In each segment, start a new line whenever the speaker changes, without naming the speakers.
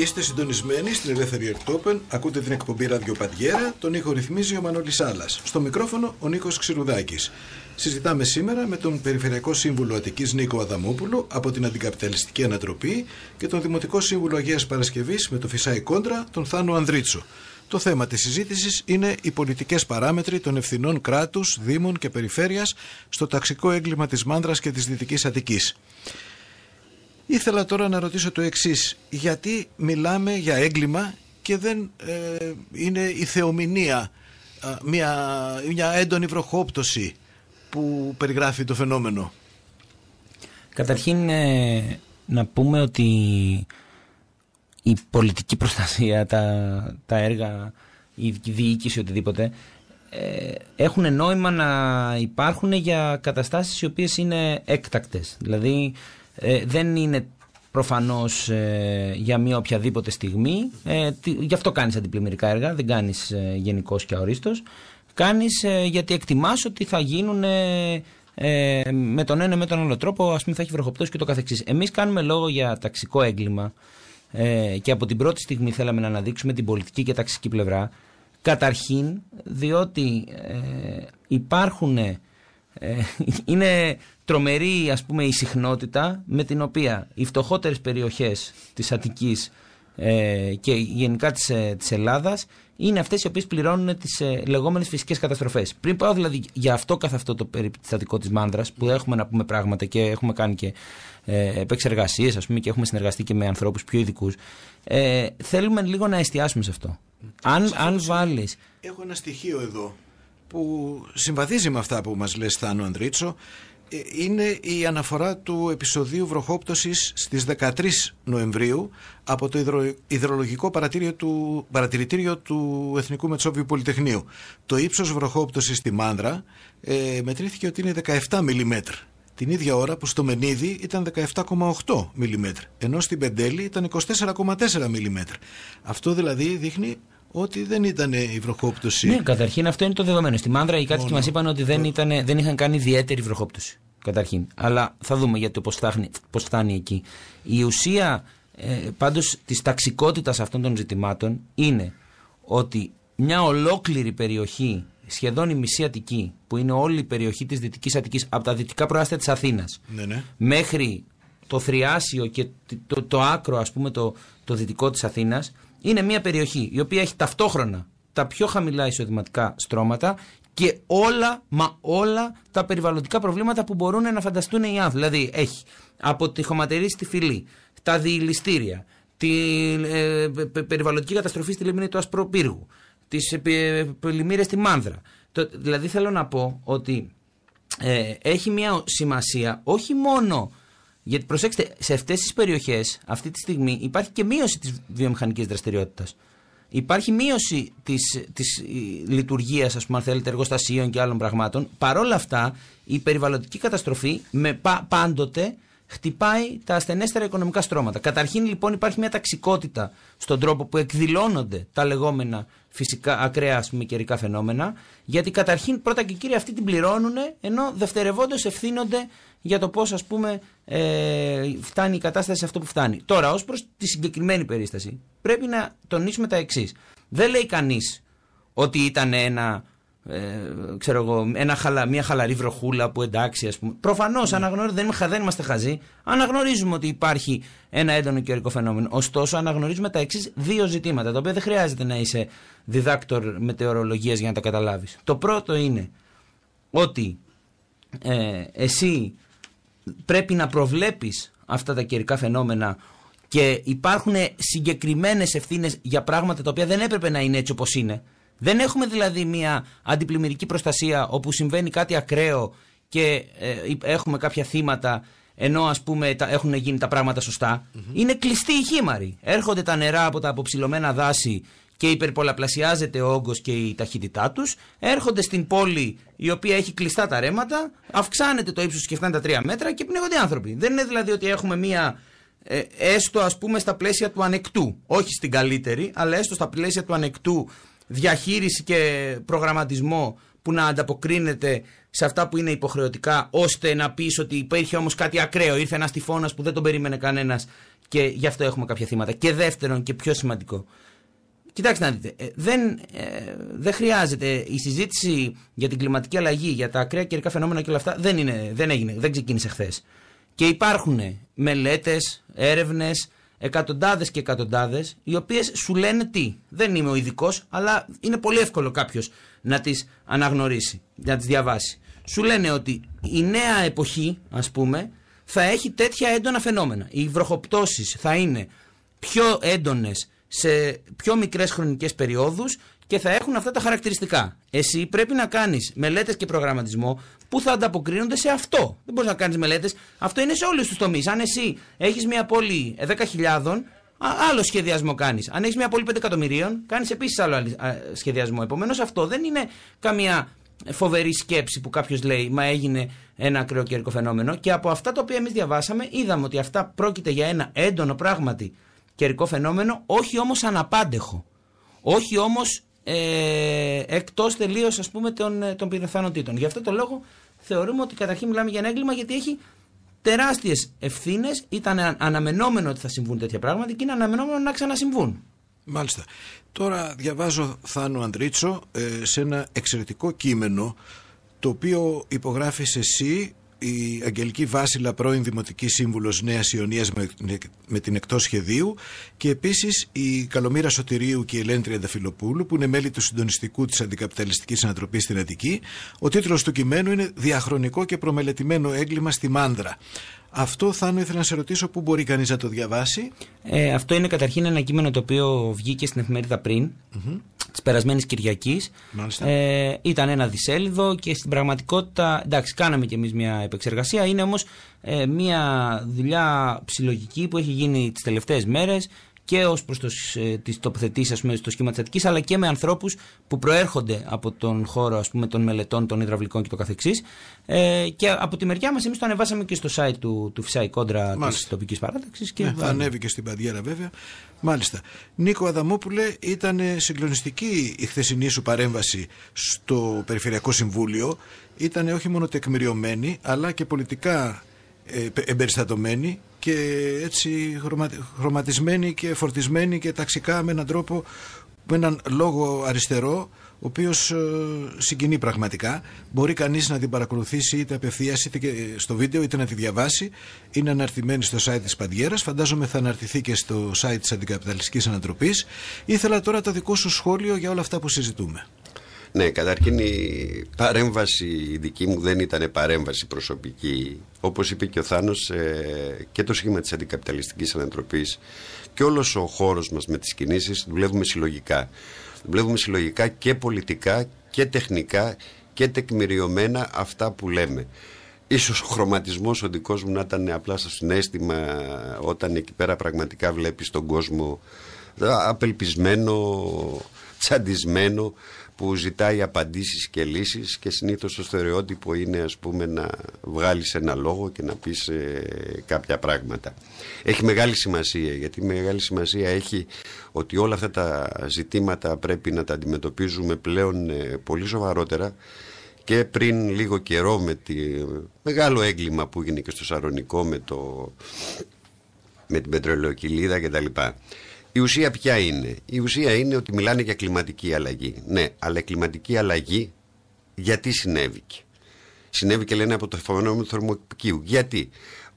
Είστε συντονισμένοι στην Ελεύθερη Ερτόπεν, ακούτε την εκπομπή Ραδιοπαντιέρα, τον ήχο ρυθμίζει ο Μανώλης Άλλα. Στο μικρόφωνο ο Νίκος Ξηρουδάκης. Συζητάμε σήμερα με τον Περιφερειακό Σύμβουλο Αττικής Νίκο Αδαμόπουλο από την Αντικαπιταλιστική Ανατροπή και τον Δημοτικό Σύμβουλο Αγίας Παρασκευής με το Φυσάη Κόντρα, τον Θάνο Ανδρίτσο. Το θέμα της συζήτησης είναι οι πολιτικές παράμετροι των ευθυνών κράτους, Δήμων και Περιφέρειας στο ταξικό έγκλημα της Μάνδρας και της Δυτικής Αττικής. Ήθελα τώρα να ρωτήσω το εξής. Γιατί μιλάμε για έγκλημα και δεν ε, είναι η θεομηνία, μια, μια έντονη βροχόπτωση που περιγράφει το φαινόμενο.
Καταρχήν ε, να πούμε ότι η πολιτική προστασία, τα, τα έργα, η διοίκηση, οτιδήποτε, ε, έχουν νόημα να υπάρχουν για καταστάσεις οι οποίες είναι έκτακτες. Δηλαδή ε, δεν είναι προφανώς ε, για μια οποιαδήποτε στιγμή. Ε, γι' αυτό κάνεις αντιπλημμυρικά έργα, δεν κάνεις ε, γενικός και ορίστος Κάνεις ε, γιατί εκτιμάς ότι θα γίνουν με τον ένα με τον άλλο τρόπο, ας πούμε θα έχει βροχοπτώσει και το καθεξής. Εμείς κάνουμε λόγο για ταξικό έγκλημα και από την πρώτη στιγμή θέλαμε να αναδείξουμε την πολιτική και ταξική πλευρά. Καταρχήν διότι υπάρχουν ε, είναι τρομερή ας πούμε η συχνότητα με την οποία οι φτωχότερες περιοχές της Αττικής ε, και γενικά της, ε, Ελλάδας είναι αυτές οι οποίες πληρώνουν τις ε, λεγόμενες φυσικές καταστροφές. Πριν πάω δηλαδή για αυτό καθ' αυτό το περιστατικό της Μάνδρας που έχουμε να πούμε πράγματα και έχουμε κάνει και ε, επεξεργασίες ας πούμε και έχουμε συνεργαστεί και με ανθρώπους πιο ειδικούς. Ε, θέλουμε λίγο να εστιάσουμε σε αυτό. Αν, αν βάλεις...
Έχω ένα στοιχείο εδώ
που συμβαδίζει με αυτά που μας λες Θάνο Ανδρίτσο ε, είναι
η αναφορά του επεισοδίου βροχόπτωσης στις 13 Νοεμβρίου από το υδρολογικό παρατηρητήριο του, παρατηρητήριο του Εθνικού Μετσόβιου Πολυτεχνείου. Το ύψος βροχόπτωσης στη Μάνδρα ε, μετρήθηκε ότι είναι 17 μιλιμέτρ. Την ίδια ώρα που στο Μενίδη ήταν 17,8 mm ενώ στην Πεντέλη ήταν 24,4
μιλιμέτρ. Αυτό δηλαδή δείχνει ότι δεν ήταν η βροχόπτωση. Ναι, καταρχήν αυτό είναι το δεδομένο. Στη Μάνδρα οι κάτοικοι μας είπαν ότι δεν, ε. ήταν, δεν είχαν κάνει ιδιαίτερη βροχόπτωση. Καταρχήν. Αλλά θα δούμε γιατί το πώς φτάνει, εκεί. Η ουσία ε, πάντως της ταξικότητας αυτών των ζητημάτων είναι ότι μια ολόκληρη περιοχή, σχεδόν η μισή Αττική, που είναι όλη η περιοχή της Δυτικής Αττικής, από τα δυτικά προάστια της Αθήνας ναι, ναι. μέχρι το Θριάσιο και το, το, άκρο, ας πούμε, το, το δυτικό της Αθήνας, είναι μια περιοχή η οποία έχει ταυτόχρονα τα πιο χαμηλά εισοδηματικά στρώματα και όλα, μα όλα τα περιβαλλοντικά προβλήματα που μπορούν να φανταστούν οι άνθρωποι. Δηλαδή έχει από τη χωματερή στη φυλή, τα διηληστήρια, τη ε, περιβαλλοντική καταστροφή στη λίμνη του Ασπροπύργου, τις ε, στη Μάνδρα. δηλαδή θέλω να πω ότι ε, έχει μια σημασία όχι μόνο γιατί προσέξτε, σε αυτές τις περιοχές αυτή τη στιγμή υπάρχει και μείωση της βιομηχανικής δραστηριότητας. Υπάρχει μείωση της της ε, λειτουργίας, ας πούμε, θέλετε, εργοστασίων και άλλων πραγμάτων. Παρ' όλα αυτά, η περιβαλλοντική καταστροφή με, πάντοτε χτυπάει τα ασθενέστερα οικονομικά στρώματα. Καταρχήν λοιπόν υπάρχει μια ταξικότητα στον τρόπο που εκδηλώνονται τα λεγόμενα φυσικά ακραία καιρικά φαινόμενα, γιατί καταρχήν πρώτα και κύριοι αυτοί την πληρώνουν, ενώ δευτερευόντως ευθύνονται για το πώς ας πούμε ε, φτάνει η κατάσταση σε αυτό που φτάνει. Τώρα, ως προς τη συγκεκριμένη περίσταση, πρέπει να τονίσουμε τα εξής. Δεν λέει κανείς ότι ήταν ένα ε, ξέρω εγώ, ένα χαλα, μια χαλαρή βροχούλα που εντάξει, ας πούμε. Προφανώς mm. Ναι. αναγνωρίζουμε, δεν, δεν είμαστε χαζοί. Αναγνωρίζουμε ότι υπάρχει ένα έντονο καιρικό φαινόμενο. Ωστόσο, αναγνωρίζουμε τα εξής δύο ζητήματα, τα οποία δεν χρειάζεται να είσαι διδάκτορ μετεωρολογίας για να τα καταλάβεις. Το πρώτο είναι ότι ε, εσύ πρέπει να προβλέπεις αυτά τα καιρικά φαινόμενα και υπάρχουν συγκεκριμένες ευθύνες για πράγματα τα οποία δεν έπρεπε να είναι έτσι όπως είναι. Δεν έχουμε δηλαδή μια αντιπλημμυρική προστασία όπου συμβαίνει κάτι ακραίο και ε, έχουμε κάποια θύματα ενώ ας πούμε τα, έχουν γίνει τα πράγματα Είναι κλειστή η χήμαρη. Έρχονται τα νερά από τα αποψηλωμένα δάση και υπερπολαπλασιάζεται ο όγκος και η ταχύτητά τους. Έρχονται στην πόλη η οποία έχει κλειστά τα ρέματα, αυξάνεται το ύψος και φτάνει τα τρία μέτρα και πνίγονται άνθρωποι. Δεν είναι δηλαδή ότι έχουμε μία ε, έστω ας πούμε στα πλαίσια του ανεκτού, όχι στην καλύτερη, αλλά έστω στα πλαίσια του ανεκτού διαχείριση και προγραμματισμό που να ανταποκρίνεται σε αυτά που είναι υποχρεωτικά, ώστε να πεις ότι υπήρχε όμως κάτι ακραίο. Ήρθε ένας τυφώνας που δεν τον περίμενε κανένας και γι' αυτό έχουμε κάποια θύματα. Και δεύτερον και πιο σημαντικό. Κοιτάξτε να δείτε, ε, δεν, ε, δεν χρειάζεται η συζήτηση για την κλιματική αλλαγή, για τα ακραία καιρικά φαινόμενα και όλα αυτά δεν, είναι, δεν έγινε, δεν ξεκίνησε χθες. Και υπάρχουν μελέτες, έρευνες, εκατοντάδες και εκατοντάδες, οι οποίες σου λένε τι. Δεν είμαι ο ειδικός, αλλά είναι πολύ εύκολο κάποιος να τις αναγνωρίσει, να τις διαβάσει. Σου λένε ότι η νέα εποχή, ας πούμε, θα έχει τέτοια έντονα φαινόμενα. Οι βροχοπτώσεις θα είναι πιο έντονες σε πιο μικρές χρονικές περιόδους και θα έχουν αυτά τα χαρακτηριστικά. Εσύ πρέπει να κάνεις μελέτες και προγραμματισμό που θα ανταποκρίνονται σε αυτό. Δεν μπορείς να κάνεις μελέτες. Αυτό είναι σε όλους τους τομείς. Αν εσύ έχεις μια πόλη 10.000, άλλο σχεδιασμό κάνεις. Αν έχεις μια πόλη 5 εκατομμυρίων, κάνεις επίσης άλλο σχεδιασμό. Επομένως, αυτό δεν είναι καμία φοβερή σκέψη που κάποιος λέει Μα έγινε ένα ακραίο καιρικό φαινόμενο. Και από αυτά τα οποία εμείς διαβάσαμε, είδαμε ότι αυτά πρόκειται για ένα έντονο πράγματι καιρικό φαινόμενο, όχι όμως αναπάντεχο. Όχι όμως ε, εκτός τελείως ας πούμε των, ε, των πιθανότητων. Γι' αυτό το λόγο θεωρούμε ότι καταρχήν μιλάμε για ένα έγκλημα γιατί έχει τεράστιες ευθύνες. ήταν αναμενόμενο ότι θα συμβούν τέτοια πράγματα και είναι αναμενόμενο να ξανασυμβούν. Μάλιστα. Τώρα διαβάζω Θάνο Αντρίτσο ε, σε ένα
εξαιρετικό κείμενο το οποίο υπογράφεις εσύ η Αγγελική Βάσιλα πρώην Δημοτικής Σύμβουλος Νέας Ιωνίας με, με την εκτός σχεδίου και επίσης η Καλομήρα Σωτηρίου και η Ελένη Τριανταφυλοπούλου που είναι μέλη του συντονιστικού της Αντικαπιταλιστικής Ανατροπής στην Αττική. Ο τίτλος του κειμένου είναι «Διαχρονικό και προμελετημένο έγκλημα στη Μάνδρα». Αυτό θα ήθελα να σε ρωτήσω πού μπορεί κανείς να το διαβάσει.
Ε, αυτό είναι καταρχήν ένα κείμενο το οποίο βγήκε στην εφημερίδα πριν, mm-hmm. της Κυριακής. Ε, ήταν ένα δισέλιδο και στην πραγματικότητα, εντάξει κάναμε κι εμείς μια επεξεργασία, είναι όμως ε, μια δουλειά ψυλογική που έχει γίνει τις τελευταίες μέρες και ως προς ε, τις τοποθετήσεις στο σχήμα της Αττικής, αλλά και με ανθρώπους που προέρχονται από τον χώρο ας πούμε, των μελετών, των υδραυλικών και το Ε, και από τη μεριά μας, εμείς το ανεβάσαμε και στο site του, του Φυσάη Κόντρα της τοπικής παράταξης. Ναι, θα ανέβει και στην Παντιέρα, βέβαια.
Μάλιστα. Νίκο Αδαμόπουλε, ήταν συγκλονιστική η χθεσινή σου παρέμβαση στο Περιφερειακό Συμβούλιο. Ήταν όχι μόνο τεκμηριωμένη, αλλά και πολιτικά ε, εμπεριστατωμένη και έτσι χρωματισμένη και φορτισμένη και ταξικά με έναν τρόπο, με έναν λόγο αριστερό ο οποίος ε, συγκινεί πραγματικά. Μπορεί κανείς να την παρακολουθήσει είτε απευθείας είτε και στο βίντεο είτε να τη διαβάσει. Είναι αναρτημένη στο site της Παντιέρας. Φαντάζομαι θα αναρτηθεί και στο site της Αντικαπιταλιστικής Ανατροπής. Ήθελα τώρα το δικό σου σχόλιο για όλα αυτά που συζητούμε.
Ναι, καταρχήν η παρέμβαση δική μου δεν ήταν παρέμβαση προσωπική. Όπως είπε και ο Θάνος ε, και το σχήμα της αντικαπιταλιστικής ανατροπής και όλος ο χώρος μας με τις κινήσεις δουλεύουμε συλλογικά. Δουλεύουμε συλλογικά και πολιτικά και τεχνικά και τεκμηριωμένα αυτά που λέμε. Ίσως ο χρωματισμός ο δικός μου να ήταν απλά στο συνέστημα όταν εκεί πέρα πραγματικά βλέπεις τον κόσμο απελπισμένο, τσαντισμένο που ζητάει απαντήσεις και λύσεις και συνήθως το στερεότυπο είναι ας πούμε να βγάλεις ένα λόγο και να πεις ε, κάποια πράγματα. Έχει μεγάλη σημασία γιατί μεγάλη σημασία έχει ότι όλα αυτά τα ζητήματα πρέπει να τα αντιμετωπίζουμε πλέον ε, πολύ σοβαρότερα και πριν λίγο καιρό με το μεγάλο έγκλημα που έγινε και στο Σαρονικό με, το, με την πετρελαιοκυλίδα κτλ. Η ουσία ποια είναι. Η ουσία είναι ότι μιλάνε για κλιματική αλλαγή. Ναι, αλλά η κλιματική αλλαγή γιατί συνέβηκε. Συνέβη και λένε από το φαινόμενο του θερμοκηπίου. Γιατί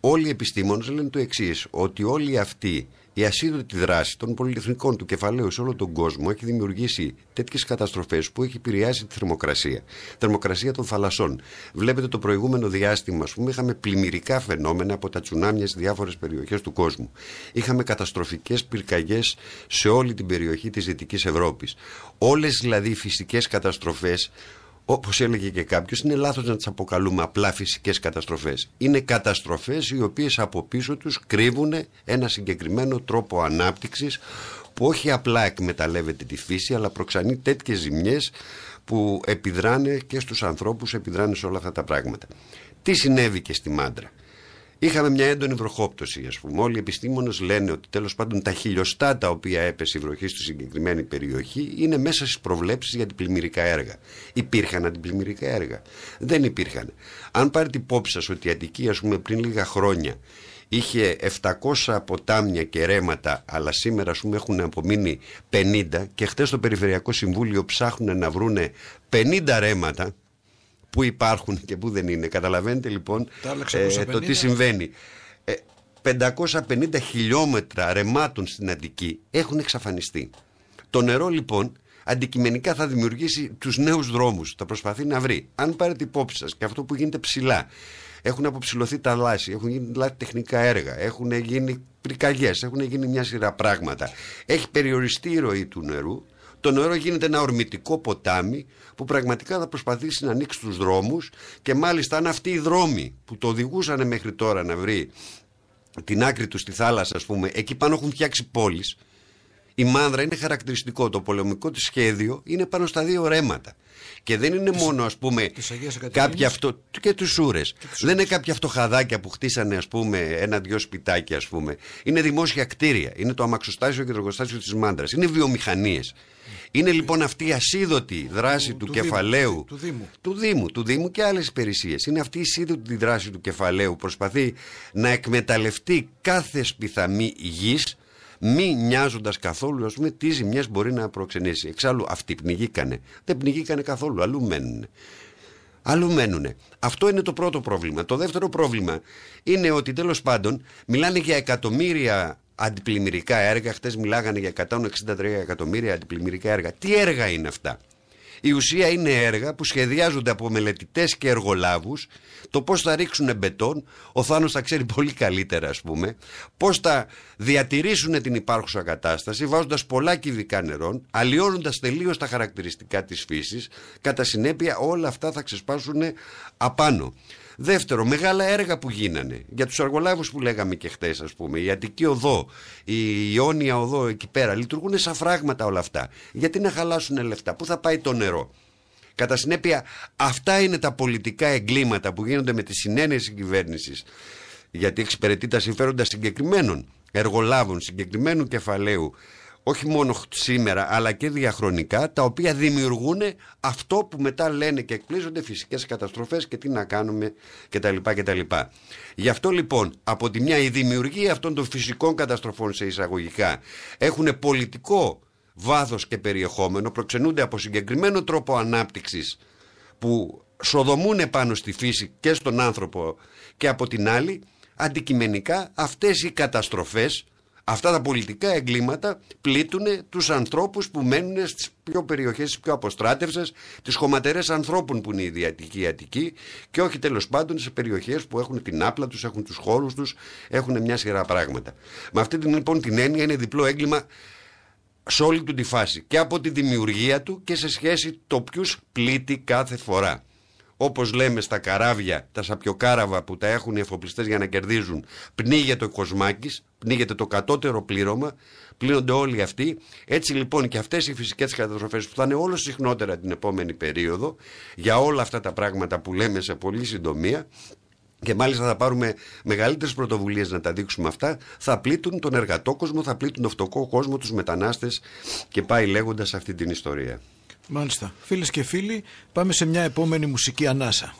όλοι οι επιστήμονες λένε το εξής ότι όλοι αυτοί η ασύνδετη δράση των πολυεθνικών του κεφαλαίου σε όλο τον κόσμο έχει δημιουργήσει τέτοιες καταστροφές που έχει επηρεάσει τη θερμοκρασία. Θερμοκρασία των θαλασσών. Βλέπετε το προηγούμενο διάστημα, ας πούμε, είχαμε πλημμυρικά φαινόμενα από τα τσουνάμια σε διάφορες περιοχές του κόσμου. Είχαμε καταστροφικές πυρκαγιές σε όλη την περιοχή της Δυτικής Ευρώπης. Όλες δηλαδή οι φυσικές καταστροφές όπως έλεγε και κάποιος, είναι λάθος να τις αποκαλούμε απλά φυσικές καταστροφές. Είναι καταστροφές οι οποίες από πίσω τους κρύβουν ένα συγκεκριμένο τρόπο ανάπτυξης που όχι απλά εκμεταλλεύεται τη φύση, αλλά προξανεί τέτοιες ζημιές που επιδράνε και στους ανθρώπους, επιδράνε σε όλα αυτά τα πράγματα. Τι συνέβη και στη Μάντρα. Είχαμε μια έντονη βροχόπτωση, ας πούμε. Όλοι οι επιστήμονες λένε ότι τέλος πάντων τα χιλιοστά τα οποία έπεσε η βροχή στη συγκεκριμένη περιοχή είναι μέσα στις προβλέψεις για την πλημμυρικά έργα. Υπήρχαν αντιπλημμυρικά έργα. Δεν υπήρχαν. Αν πάρετε υπόψη σας ότι η Αττική, ας πούμε, πριν λίγα χρόνια είχε 700 ποτάμια και ρέματα, αλλά σήμερα, ας πούμε, έχουν απομείνει 50 και χθε στο Περιφερειακό Συμβούλιο ψάχνουν να βρούνε 50 ρέματα πού υπάρχουν και πού δεν είναι. Καταλαβαίνετε λοιπόν ε, το τι συμβαίνει. 550 ε, χιλιόμετρα ρεμάτων στην Αττική έχουν εξαφανιστεί. Το νερό λοιπόν αντικειμενικά θα δημιουργήσει τους νέους δρόμους, θα προσπαθεί να βρει. Αν πάρετε υπόψη σας και αυτό που γίνεται ψηλά, έχουν αποψηλωθεί τα λάση, έχουν γίνει λάθη τεχνικά έργα, έχουν γίνει πρικαγιές, έχουν γίνει μια σειρά πράγματα. Έχει περιοριστεί η ροή του νερού το νερό γίνεται ένα ορμητικό ποτάμι που πραγματικά θα προσπαθήσει να ανοίξει τους δρόμους και μάλιστα αν αυτοί οι δρόμοι που το οδηγούσαν μέχρι τώρα να βρει την άκρη του στη θάλασσα ας πούμε εκεί πάνω έχουν φτιάξει πόλεις η μάνδρα είναι χαρακτηριστικό. Το πολεμικό της σχέδιο είναι πάνω στα δύο ρέματα. Και δεν είναι μόνο, ας πούμε, κάποια αυτό. και τους Σούρες. Δεν είναι κάποια φτωχαδάκια που χτίσανε, ας πούμε, ένα-δυο σπιτάκια, ας πούμε. Είναι δημόσια κτίρια. Είναι το αμαξοστάσιο και το εργοστάσιο της μάνδρας. Είναι βιομηχανίες. Είναι λοιπόν αυτή η ασίδωτη δράση του, του κεφαλαίου. Του Δήμου. Του Δήμου, του Δήμου και άλλες υπηρεσίες. Είναι αυτή η ασίδωτη δράση του κεφαλαίου. Προσπαθεί να εκμεταλλευτεί κάθε σπιθαμή γη μη νοιάζοντας καθόλου ας πούμε, τι ζημιές μπορεί να προξενήσει. Εξάλλου αυτοί πνιγήκανε. Δεν πνιγήκανε καθόλου, αλλού μένουν. Αλλού μένουνε. Αυτό είναι το πρώτο πρόβλημα. Το δεύτερο πρόβλημα είναι ότι τέλος πάντων μιλάνε για εκατομμύρια αντιπλημμυρικά έργα. Χθε μιλάγανε για 163 εκατομμύρια αντιπλημμυρικά έργα. Τι έργα είναι αυτά. Η ουσία είναι έργα που σχεδιάζονται από μελετητές και εργολάβους. Το πώς θα ρίξουν μπετόν, ο Θάνος θα ξέρει πολύ καλύτερα, ας πούμε. Πώς θα διατηρήσουν την υπάρχουσα κατάσταση, βάζοντας πολλά κυβικά νερών, αλλοιώνοντας τελείως τα χαρακτηριστικά της φύσης. Κατά συνέπεια, όλα αυτά θα ξεσπάσουν απάνω. Δεύτερο, μεγάλα έργα που γίνανε. Για τους αργολάβους που λέγαμε και χθε, ας πούμε, η Αττική Οδό, η Ιόνια Οδό εκεί πέρα, λειτουργούν σαν φράγματα όλα αυτά. Γιατί να χαλάσουν λεφτά, πού θα πάει το νερό. Κατά συνέπεια, αυτά είναι τα πολιτικά εγκλήματα που γίνονται με τη συνένεση κυβέρνησης. Γιατί εξυπηρετεί τα συμφέροντα συγκεκριμένων εργολάβων, συγκεκριμένου κεφαλαίου όχι μόνο σήμερα αλλά και διαχρονικά τα οποία δημιουργούν αυτό που μετά λένε και εκπλήζονται φυσικές καταστροφές και τι να κάνουμε κτλ. λοιπά Γι' αυτό λοιπόν από τη μια η δημιουργία αυτών των φυσικών καταστροφών σε εισαγωγικά έχουν πολιτικό βάθος και περιεχόμενο, προξενούνται από συγκεκριμένο τρόπο ανάπτυξης που σοδομούν πάνω στη φύση και στον άνθρωπο και από την άλλη αντικειμενικά αυτές οι καταστροφές Αυτά τα πολιτικά εγκλήματα πλήττουν τους ανθρώπους που μένουν στις πιο περιοχές, στις πιο αποστράτευσες, τις χωματερές ανθρώπων που είναι η Διατική Αττική και όχι τέλος πάντων σε περιοχές που έχουν την άπλα τους, έχουν τους χώρους τους, έχουν μια σειρά πράγματα. Με αυτή την λοιπόν την έννοια είναι διπλό έγκλημα σε όλη του τη φάση και από τη δημιουργία του και σε σχέση το ποιους πλήττει κάθε φορά όπως λέμε στα καράβια, τα σαπιοκάραβα που τα έχουν οι εφοπλιστές για να κερδίζουν, πνίγεται ο Κοσμάκης, πνίγεται το κατώτερο πλήρωμα, πλήνονται όλοι αυτοί. Έτσι λοιπόν και αυτές οι φυσικές καταστροφές που θα είναι όλο συχνότερα την επόμενη περίοδο, για όλα αυτά τα πράγματα που λέμε σε πολύ συντομία, και μάλιστα θα πάρουμε μεγαλύτερες πρωτοβουλίες να τα δείξουμε αυτά. Θα πλήττουν τον εργατό κόσμο, θα πλήττουν τον φτωχό κόσμο, τους μετανάστες και πάει λέγοντας αυτή την ιστορία.
Μάλιστα. Φίλες και φίλοι, πάμε σε μια επόμενη μουσική ανάσα.